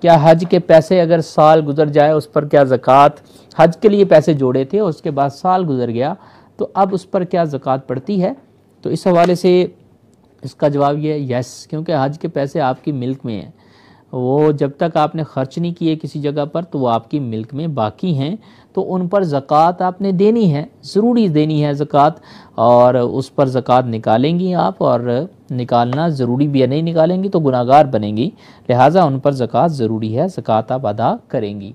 क्या हज के पैसे अगर साल गुजर जाए उस पर क्या ज़क़़त हज के लिए पैसे जोड़े थे उसके बाद साल गुजर गया तो अब उस पर क्या ज़क़़त पड़ती है तो इस हवाले से इसका जवाब ये यस क्योंकि हज के पैसे आपकी मिल्क में हैं वो जब तक आपने ख़र्च नहीं किए किसी जगह पर तो वो आपकी मिल्क में बाकी हैं तो उन पर ज़क़़त आपने देनी है ज़रूरी देनी है ज़क़़त और उस पर ज़क़़त निकालेंगी आप और निकालना ज़रूरी भी है नहीं निकालेंगी तो गुनागार बनेंगी लिहाजा उन पर ज़क़़त ज़रूरी है ज़क़़त आप अदा करेंगी